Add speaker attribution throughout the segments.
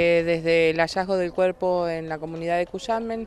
Speaker 1: Eh, desde el hallazgo del cuerpo en la comunidad de Cuyamen,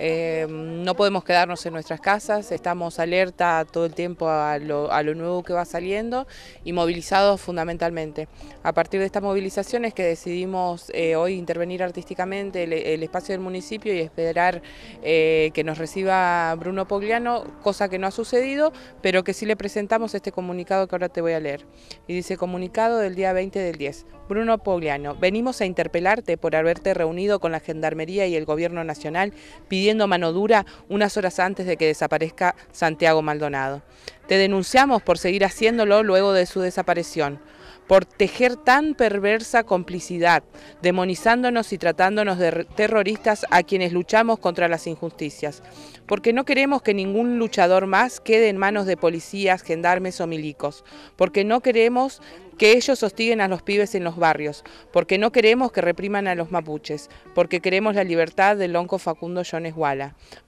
Speaker 1: eh, no podemos quedarnos en nuestras casas, estamos alerta todo el tiempo a lo, nuevo que va saliendo y movilizados fundamentalmente. A partir de estas movilizaciones que decidimos eh, hoy intervenir artísticamente el, espacio del municipio y esperar que nos reciba Bruno Pogliano, cosa que no ha sucedido, pero que sí le presentamos este comunicado que ahora te voy a leer. Y dice comunicado del día 20 del 10. Bruno Pogliano, venimos a interpelar por haberte reunido con la Gendarmería y el Gobierno Nacional pidiendo mano dura unas horas antes de que desaparezca Santiago Maldonado. Te denunciamos por seguir haciéndolo luego de su desaparición por tejer tan perversa complicidad, demonizándonos y tratándonos de terroristas a quienes luchamos contra las injusticias, porque no queremos que ningún luchador más quede en manos de policías, gendarmes o milicos, porque no queremos que ellos hostiguen a los pibes en los barrios, porque no queremos que repriman a los mapuches, porque queremos la libertad del lonco Facundo Jones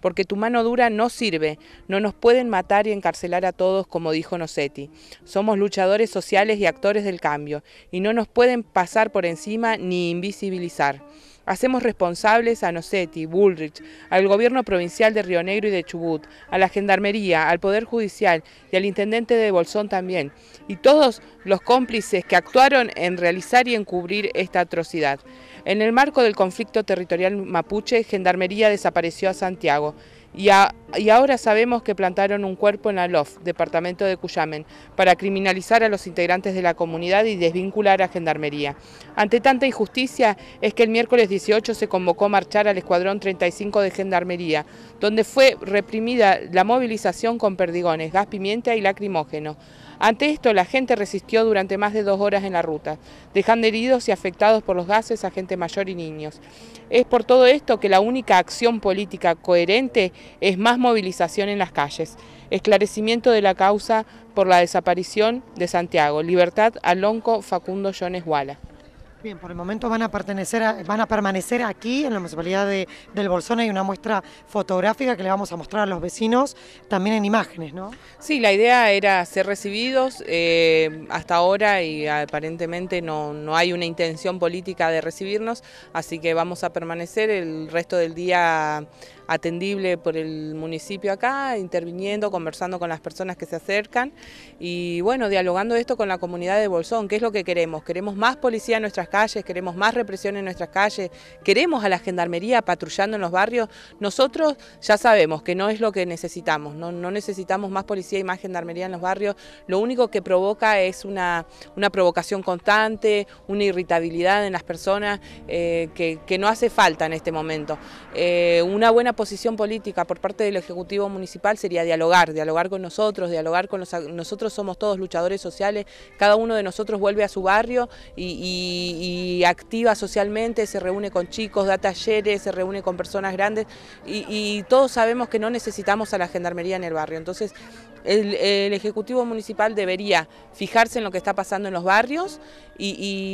Speaker 1: porque tu mano dura no sirve, no nos pueden matar y encarcelar a todos como dijo Nocetti. Somos luchadores sociales y actores del cambio, y no nos pueden pasar por encima ni invisibilizar. Hacemos responsables a Nocetti, Bullrich, al gobierno provincial de Río Negro y de Chubut, a la Gendarmería, al Poder Judicial y al intendente de Bolsón también, y todos los cómplices que actuaron en realizar y encubrir esta atrocidad. En el marco del conflicto territorial mapuche, Gendarmería desapareció a Santiago. Y, ahora sabemos que plantaron un cuerpo en Alof, departamento de Cuyamen, para criminalizar a los integrantes de la comunidad y desvincular a Gendarmería. Ante tanta injusticia es que el miércoles 18 se convocó a marchar al Escuadrón 35 de Gendarmería, donde fue reprimida la movilización con perdigones, gas pimienta y lacrimógeno. Ante esto, la gente resistió durante más de dos horas en la ruta, dejando heridos y afectados por los gases a gente mayor y niños. Es por todo esto que la única acción política coherente es más movilización en las calles, esclarecimiento de la causa por la desaparición de Santiago, libertad Alonco Facundo Jones Wala.
Speaker 2: Bien, por el momento van a, pertenecer van a permanecer aquí en la municipalidad de, del Bolsón. Hay una muestra fotográfica que le vamos a mostrar a los vecinos, también en imágenes, ¿no?
Speaker 1: Sí, la idea era ser recibidos. Eh, hasta ahora y aparentemente no, no hay una intención política de recibirnos, así que vamos a permanecer el resto del día atendible por el municipio acá, interviniendo, conversando con las personas que se acercan y bueno, dialogando esto con la comunidad de Bolsón, ¿qué es lo que queremos. Queremos más policía en nuestras calles, queremos más represión en nuestras calles, queremos a la gendarmería patrullando en los barrios, nosotros ya sabemos que no es lo que necesitamos, no, necesitamos más policía y más gendarmería en los barrios, lo único que provoca es una, una provocación constante, una irritabilidad en las personas eh, que, no hace falta en este momento. Eh, una buena posición política por parte del Ejecutivo Municipal sería dialogar, dialogar con nosotros, dialogar con los... Nosotros somos todos luchadores sociales, cada uno de nosotros vuelve a su barrio y y activa socialmente, se reúne con chicos, da talleres, se reúne con personas grandes y, todos sabemos que no necesitamos a la gendarmería en el barrio. Entonces, el, Ejecutivo Municipal debería fijarse en lo que está pasando en los barrios y,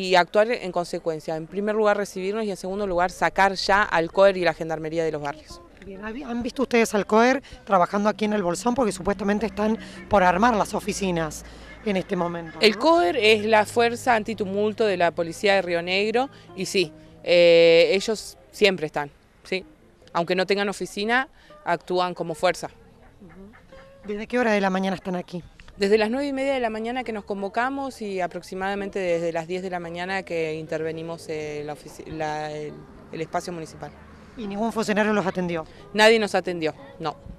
Speaker 1: y, actuar en consecuencia. En primer lugar, recibirnos y en segundo lugar, sacar ya al COER y la Gendarmería de los barrios.
Speaker 2: ¿han visto ustedes al COER trabajando aquí en el Bolsón? Porque supuestamente están por armar las oficinas en este momento. El
Speaker 1: COER es la fuerza antitumulto de la policía de Río Negro y sí, eh, ellos siempre están, sí. Aunque no tengan oficina, actúan como fuerza.
Speaker 2: ¿Desde qué hora de la mañana están aquí? Desde las 9 y media de la mañana que nos
Speaker 1: convocamos y aproximadamente desde las 10 de la mañana que intervenimos eh, el espacio municipal.
Speaker 2: ¿Y ningún funcionario los atendió? Nadie nos atendió, no.